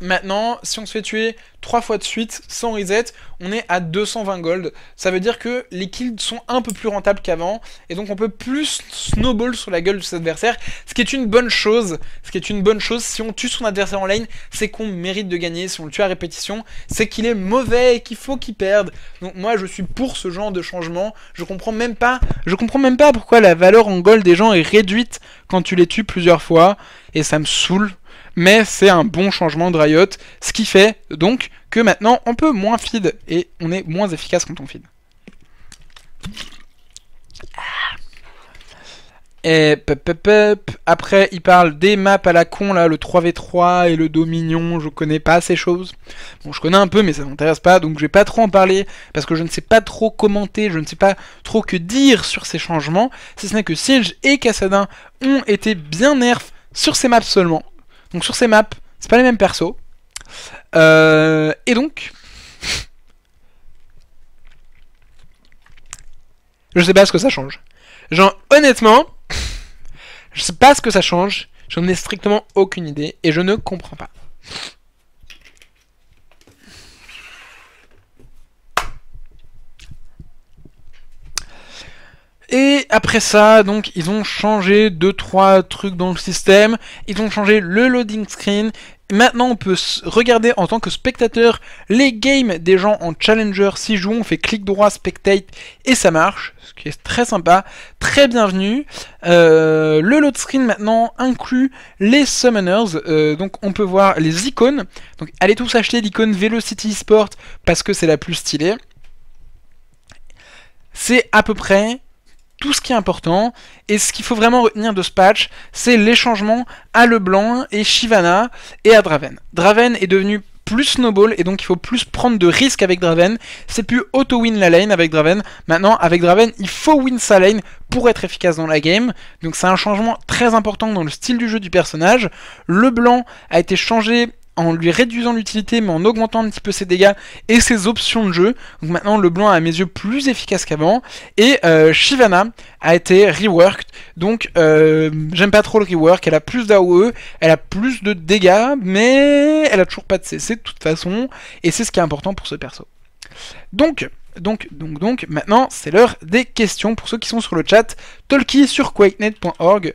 Maintenant, si on se fait tuer 3 fois de suite, sans reset, on est à 220 gold. Ça veut dire que les kills sont un peu plus rentables qu'avant, et donc on peut plus snowball sur la gueule de ses adversaire. ce qui est une bonne chose. Ce qui est une bonne chose, si on tue son adversaire en lane, c'est qu'on mérite de gagner. Si on le tue à répétition, c'est qu'il est mauvais et qu'il faut qu'il perde. Donc moi, je suis pour ce genre de changement. Je comprends même pas, je comprends même pas pourquoi la valeur en gold des gens est réduite quand tu les tues plusieurs fois, et ça me saoule mais c'est un bon changement de Riot, ce qui fait donc que maintenant on peut moins feed et on est moins efficace quand on feed. Et après, il parle des maps à la con, là, le 3v3 et le Dominion, je connais pas ces choses. Bon, je connais un peu, mais ça m'intéresse pas, donc je vais pas trop en parler, parce que je ne sais pas trop commenter, je ne sais pas trop que dire sur ces changements, si ce n'est que Siege et Cassadin ont été bien nerfs sur ces maps seulement. Donc sur ces maps, c'est pas les mêmes persos. Euh, et donc, je sais pas ce que ça change. Genre, honnêtement, je sais pas ce que ça change. J'en ai strictement aucune idée et je ne comprends pas. Et après ça, donc ils ont changé 2-3 trucs dans le système, ils ont changé le loading screen, Maintenant, on peut regarder en tant que spectateur les games des gens en challenger. Si jouons, on fait clic droit, spectate, et ça marche, ce qui est très sympa. Très bienvenue. Euh, le load screen maintenant inclut les summoners. Euh, donc, on peut voir les icônes. Donc, allez tous acheter l'icône Velocity Sport parce que c'est la plus stylée. C'est à peu près tout ce qui est important. Et ce qu'il faut vraiment retenir de ce patch, c'est les changements à Leblanc et Shivana et à Draven. Draven est devenu plus snowball et donc il faut plus prendre de risques avec Draven. C'est plus auto-win la lane avec Draven. Maintenant, avec Draven, il faut win sa lane pour être efficace dans la game. Donc c'est un changement très important dans le style du jeu du personnage. Leblanc a été changé en lui réduisant l'utilité mais en augmentant un petit peu ses dégâts et ses options de jeu. Donc maintenant le blanc est à mes yeux plus efficace qu'avant. Et euh, Shivana a été reworked. Donc euh, j'aime pas trop le rework. Elle a plus d'AOE, elle a plus de dégâts, mais elle a toujours pas de CC de toute façon. Et c'est ce qui est important pour ce perso. Donc, donc, donc, donc, maintenant c'est l'heure des questions pour ceux qui sont sur le chat. Tolki sur quakenet.org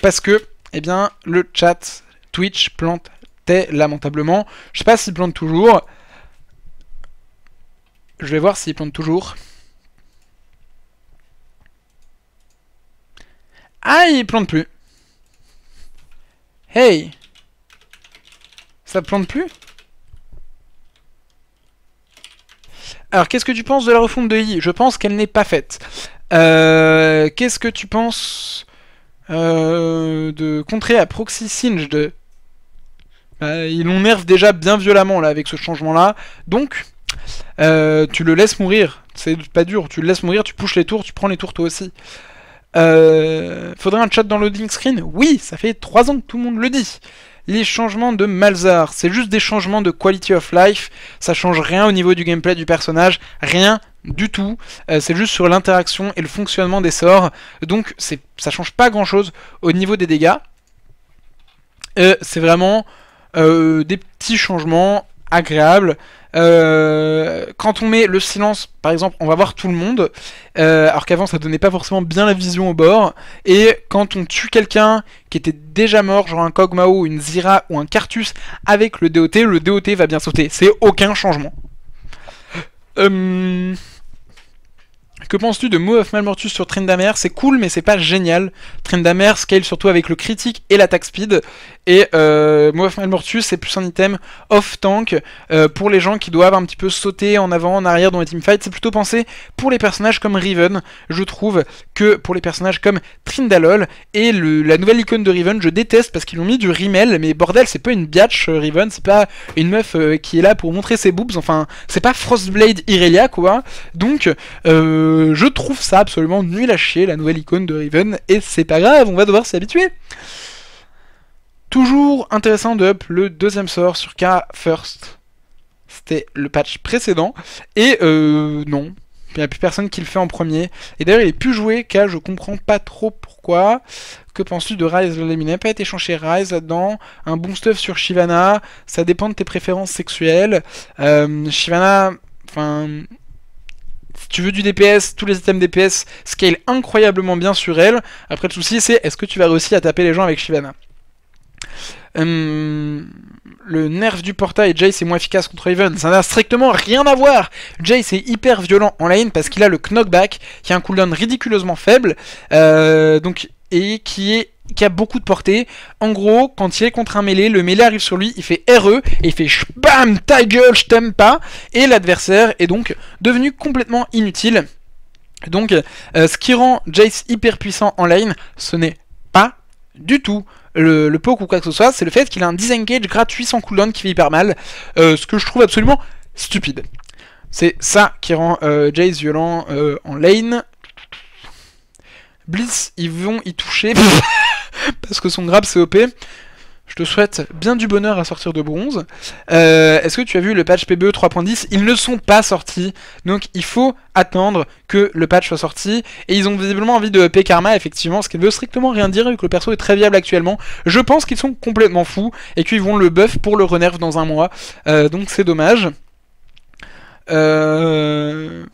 parce que, eh bien, le chat Twitch plante plantait lamentablement. Je sais pas s'il plante toujours. Je vais voir s'il plante toujours. Ah, il plante plus. Hey Ça plante plus Alors, qu'est-ce que tu penses de la refonte de I Je pense qu'elle n'est pas faite. Euh, qu'est-ce que tu penses euh, de contrer à proxy singe de ils euh, il déjà bien violemment là avec ce changement-là. Donc, euh, tu le laisses mourir. C'est pas dur. Tu le laisses mourir, tu pushes les tours, tu prends les tours toi aussi. Euh, faudrait un chat dans le loading screen Oui, ça fait 3 ans que tout le monde le dit. Les changements de Malzar, c'est juste des changements de quality of life. Ça change rien au niveau du gameplay du personnage, rien du tout. c'est juste sur l'interaction et le fonctionnement des sorts. Donc ça change pas grand chose au niveau des dégâts. c'est vraiment euh, des petits changements agréables. Euh, quand on met le silence, par exemple, on va voir tout le monde, euh, alors qu'avant ça donnait pas forcément bien la vision au bord, et quand on tue quelqu'un qui était déjà mort, genre un ou une Zira ou un Cartus, avec le DOT, le DOT va bien sauter, c'est aucun changement. Que penses-tu de Move of Malmortus sur Trindamer C'est cool, mais c'est pas génial. Trindamer scale surtout avec le critique et l'attaque speed. Et euh, Move Mortus, c'est plus un item off-tank euh, pour les gens qui doivent un petit peu sauter en avant, en arrière dans les teamfights. C'est plutôt pensé pour les personnages comme Riven, je trouve, que pour les personnages comme Trindalol. Et la nouvelle icône de Riven, je déteste parce qu'ils l'ont mis du Rimmel, mais bordel, c'est pas une biatch euh, Riven, c'est pas une meuf euh, qui est là pour montrer ses boobs, enfin, c'est pas Frostblade Irelia quoi. Donc, je trouve ça absolument nul à chier, la nouvelle icône de Riven, et c'est pas grave, on va devoir s'y habituer. Toujours intéressant de up le deuxième sort sur K First. C'était le patch précédent. Et euh, non, il n'y a plus personne qui le fait en premier. Et d'ailleurs, il est plus joué K, je comprends pas trop pourquoi. Que penses-tu de Rise Le n'a pas été changé Rise là-dedans. Un bon stuff sur Shivana. Ça dépend de tes préférences sexuelles. Euh, Shivana, enfin... Si tu veux du DPS, tous les items DPS scale incroyablement bien sur elle. Après, le souci, c'est est-ce que tu vas réussir à taper les gens avec Shivana euh, le nerf du portail, Jace est moins efficace contre Even, ça n'a strictement rien à voir Jace est hyper violent en lane parce qu'il a le knockback, qui a un cooldown ridiculeusement faible, euh, donc, et qui, est, qui a beaucoup de portée. En gros, quand il est contre un mêlé, le mêlé arrive sur lui, il fait RE, et il fait BAM ta gueule, je t'aime pas, et l'adversaire est donc devenu complètement inutile. Donc, euh, ce qui rend Jace hyper puissant en lane, ce n'est pas du tout le, le poke ou quoi que ce soit, c'est le fait qu'il a un disengage gratuit sans cooldown qui fait hyper mal, euh, ce que je trouve absolument stupide. C'est ça qui rend euh, violent euh, en lane. Blitz, ils vont y toucher parce que son grab c'est OP. Je te souhaite bien du bonheur à sortir de bronze. Euh, est-ce que tu as vu le patch PBE 3.10 Ils ne sont pas sortis. Donc il faut attendre que le patch soit sorti. Et ils ont visiblement envie de P. Karma, effectivement, ce qui ne veut strictement rien dire vu que le perso est très viable actuellement. Je pense qu'ils sont complètement fous et qu'ils vont le buff pour le Renerve dans un mois. Euh, donc c'est dommage. Euh...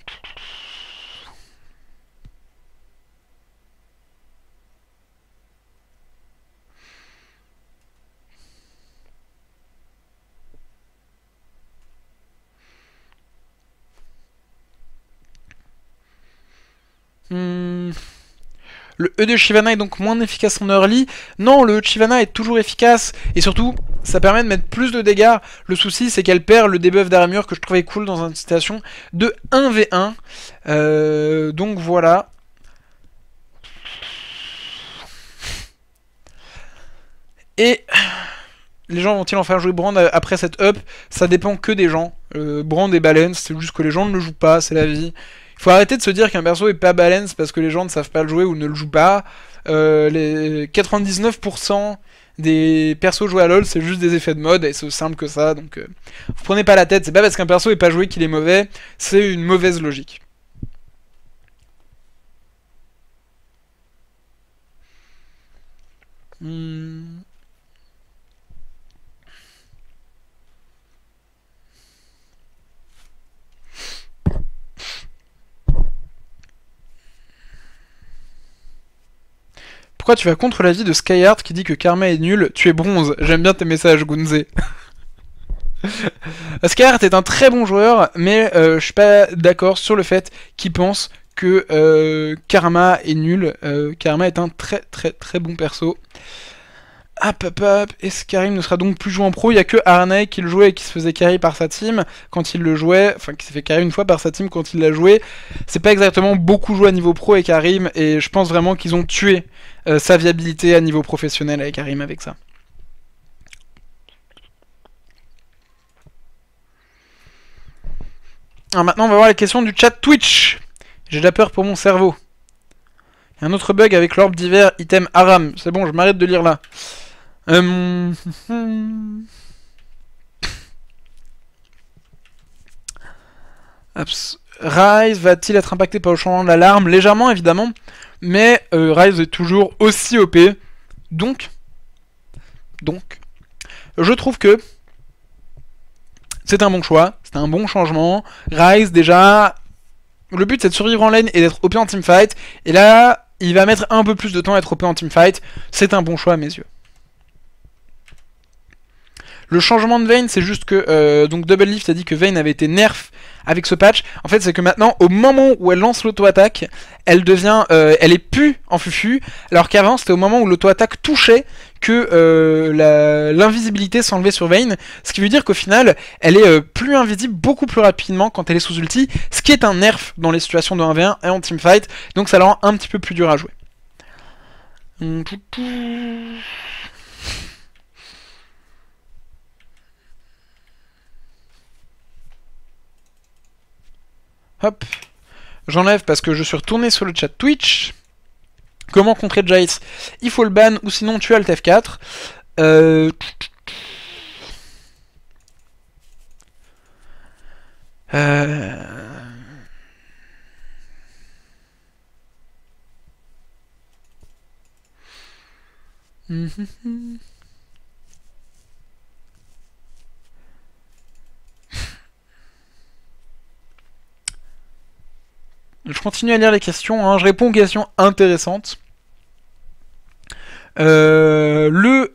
Hmm. Le E de Shivana est donc moins efficace en early. Non, le E de Shivana est toujours efficace. Et surtout, ça permet de mettre plus de dégâts. Le souci, c'est qu'elle perd le debuff d'armure que je trouvais cool dans une situation de 1v1. Euh, donc voilà. Et les gens vont-ils en faire jouer Brand après cette up Ça dépend que des gens. Euh, Brand et balance, c'est juste que les gens ne le jouent pas, c'est la vie faut arrêter de se dire qu'un perso est pas balance parce que les gens ne savent pas le jouer ou ne le jouent pas. Euh, les 99% des persos joués à LoL, c'est juste des effets de mode et c'est aussi simple que ça. Donc, euh, vous prenez pas la tête. C'est pas parce qu'un perso est pas joué qu'il est mauvais. C'est une mauvaise logique. Hmm. tu vas contre l'avis de Skyheart qui dit que Karma est nul Tu es bronze. J'aime bien tes messages, Gunze. Euh, Skyheart est un très bon joueur, mais euh, je suis pas d'accord sur le fait qu'il pense que euh, Karma est nul. Karma est un très très très bon perso. Hop, hop, hop. Karim ne sera donc plus joué en pro. Il n'y a que Arnay qui le jouait et qui se faisait carry par sa team quand il le jouait. Enfin, qui s'est fait carry une fois par sa team quand il l'a joué. C'est pas exactement beaucoup joué à niveau pro et Karim. Et je pense vraiment qu'ils ont tué euh, sa viabilité à niveau professionnel avec Arim avec ça. Alors maintenant, on va voir la question du chat Twitch. J'ai de la peur pour mon cerveau. Il y a un autre bug avec l'orbe d'hiver, item Aram. C'est bon, je m'arrête de lire là. Euh, Rise va-t-il être impacté par le changement de l'alarme Légèrement, évidemment mais euh, Rise est toujours aussi OP. Donc, donc, je trouve que c'est un bon choix, c'est un bon changement. Rise, déjà, le but c'est de survivre en lane et d'être OP en teamfight, et là, il va mettre un peu plus de temps à être OP en teamfight. C'est un bon choix à mes yeux. Le changement de Vayne, c'est juste que euh, donc Double Lift a dit que Vayne avait été nerf avec ce patch. En fait, c'est que maintenant, au moment où elle lance l'auto-attaque, elle devient, euh, elle est plus en fufu, alors qu'avant, c'était au moment où l'auto-attaque touchait que euh, l'invisibilité s'enlevait sur Vayne, ce qui veut dire qu'au final, elle est plus invisible beaucoup plus rapidement quand elle est sous ulti, ce qui est un nerf dans les situations de 1v1 et en teamfight, donc ça la rend un petit peu plus dur à jouer. Hop. J'enlève parce que je suis retourné sur le chat Twitch. Comment contrer Jace Il faut le ban ou sinon tu as le tf 4 Euh... euh. Hum, hum, hum. je continue à lire les questions. Hein. Je réponds aux questions intéressantes. Euh, le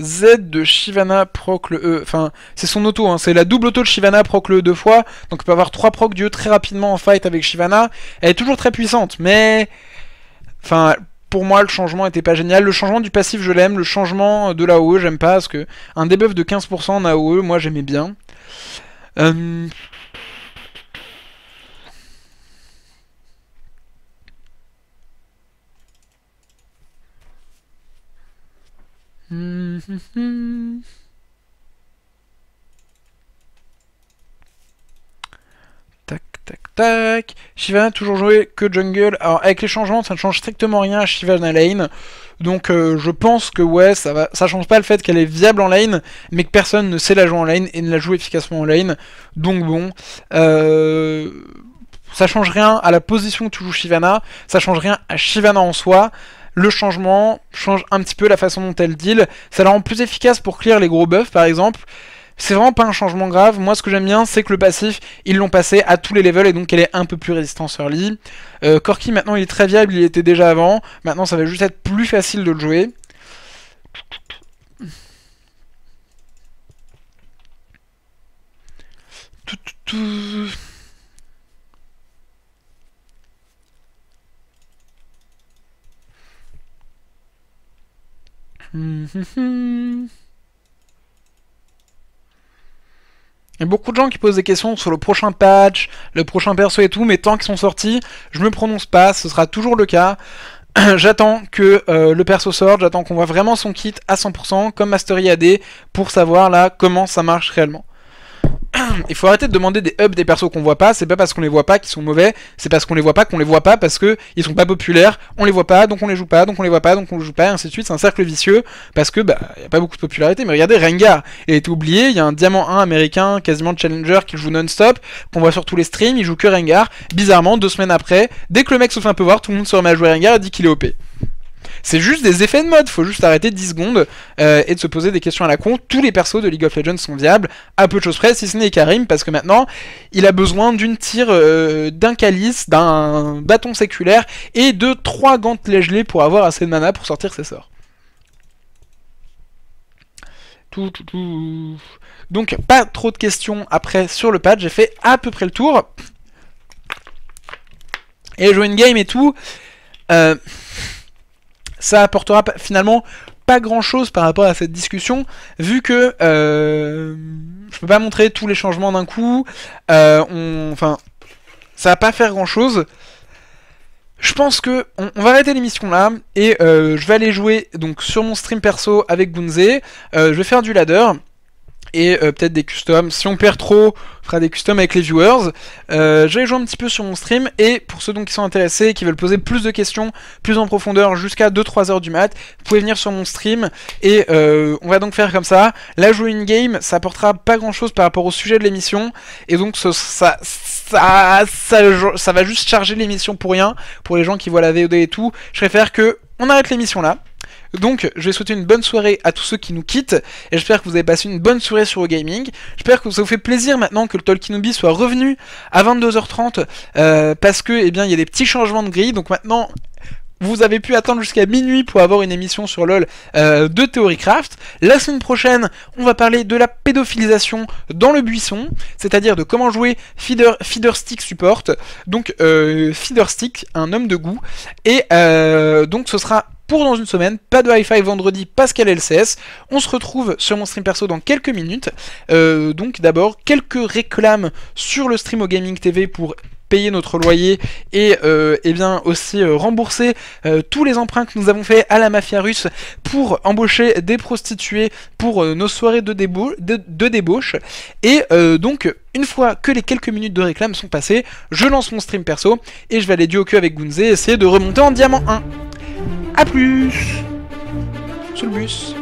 Z de Shivana proc le E. Enfin, c'est son auto, hein. c'est la double auto de Shivana proc le E deux fois. Donc il peut avoir trois proc du E très rapidement en fight avec Shivana. Elle est toujours très puissante, mais. Enfin, pour moi, le changement n'était pas génial. Le changement du passif, je l'aime. Le changement de l'AOE, j'aime pas. Parce que un debuff de 15% en AOE, moi j'aimais bien. Euh... Mhm. Tac, tac, tac. Shivana toujours joué que jungle. Alors, avec les changements, ça ne change strictement rien à Shivana lane. Donc, euh, je pense que, ouais, ça va. ça change pas le fait qu'elle est viable en lane, mais que personne ne sait la jouer en lane et ne la joue efficacement en lane. Donc, bon. Euh ça change rien à la position que tu joues Shivana, ça change rien à Shivana en soi, le changement change un petit peu la façon dont elle deal. Ça la rend plus efficace pour clear les gros buffs par exemple. C'est vraiment pas un changement grave. Moi, ce que j'aime bien, c'est que le passif, ils l'ont passé à tous les levels et donc elle est un peu plus résistante sur Lee. Euh, Corki, maintenant, il est très viable, il était déjà avant. Maintenant, ça va juste être plus facile de le jouer. tout. Il y a beaucoup de gens qui posent des questions sur le prochain patch, le prochain perso et tout, mais tant qu'ils sont sortis, je me prononce pas, ce sera toujours le cas. j'attends que euh, le perso sorte, j'attends qu'on voit vraiment son kit à 100% comme Mastery AD pour savoir là comment ça marche réellement. il faut arrêter de demander des hubs des persos qu'on voit pas. C'est pas parce qu'on les voit pas qu'ils sont mauvais, c'est parce qu'on les voit pas qu'on les voit pas parce que ils sont pas populaires. On les voit pas, donc on les joue pas, donc on les voit pas, donc on les joue pas, et ainsi de suite. C'est un cercle vicieux parce que bah y a pas beaucoup de popularité. Mais regardez, Rengar il a oublié. Il y a un diamant 1 américain, quasiment challenger, qui joue non-stop, qu'on voit sur tous les streams. Il joue que Rengar. Bizarrement, deux semaines après, dès que le mec se fait un peu voir, tout le monde se remet à jouer Rengar et dit qu'il est OP. C'est juste des effets de mode, faut juste arrêter 10 secondes euh, et de se poser des questions à la con. Tous les persos de League of Legends sont viables, à peu de choses près, si ce n'est Karim, parce que maintenant, il a besoin d'une tire, euh, d'un calice, d'un bâton séculaire et de 3 gants gelés pour avoir assez de mana pour sortir ses sorts. Tout, Donc, pas trop de questions après sur le pad. J'ai fait à peu près le tour. Et jouer une game et tout. Euh, ça apportera finalement pas grand chose par rapport à cette discussion, vu que euh, je peux pas montrer tous les changements d'un coup. Euh, enfin, ça va pas faire grand chose. Je pense que on, va arrêter l'émission là et euh, je vais aller jouer donc sur mon stream perso avec Gunze. je vais faire du ladder et euh, peut-être des customs. Si on perd trop, on fera des customs avec les viewers. Euh, je vais jouer un petit peu sur mon stream, et pour ceux donc qui sont intéressés qui veulent poser plus de questions, plus en profondeur, jusqu'à 2-3 heures du mat, vous pouvez venir sur mon stream, et euh, on va donc faire comme ça. Là, jouer une game, ça apportera pas grand-chose par rapport au sujet de l'émission, et donc ça, ça, va juste charger l'émission pour rien, pour les gens qui voient la VOD et tout. Je préfère que on arrête l'émission là. Donc, je vais souhaiter une bonne soirée à tous ceux qui nous quittent, et j'espère que vous avez passé une bonne soirée sur le gaming. J'espère que ça vous fait plaisir maintenant que le Tolkien soit revenu à 22h30, euh, parce que, eh bien, il y a des petits changements de grille, donc maintenant, vous avez pu attendre jusqu'à minuit pour avoir une émission sur LOL euh, de Theorycraft. La semaine prochaine, on va parler de la pédophilisation dans le buisson, c'est-à-dire de comment jouer Feeder, feeder Stick Support. Donc euh, FeederStick, Feeder Stick, un homme de goût. Et euh, donc ce sera pour dans une semaine. Pas de hi-fi vendredi, Pascal LCS. On se retrouve sur mon stream perso dans quelques minutes. donc d'abord, quelques réclames sur le stream au Gaming TV pour payer notre loyer et, euh, eh bien aussi euh, rembourser euh, tous les emprunts que nous avons fait à la mafia russe pour embaucher des prostituées pour nos soirées de, débauche, de, débauche. Et donc une fois que les quelques minutes de réclame sont passées, je lance mon stream perso et je vais aller du au avec Gunze et essayer de remonter en diamant 1. A plus Sur le bus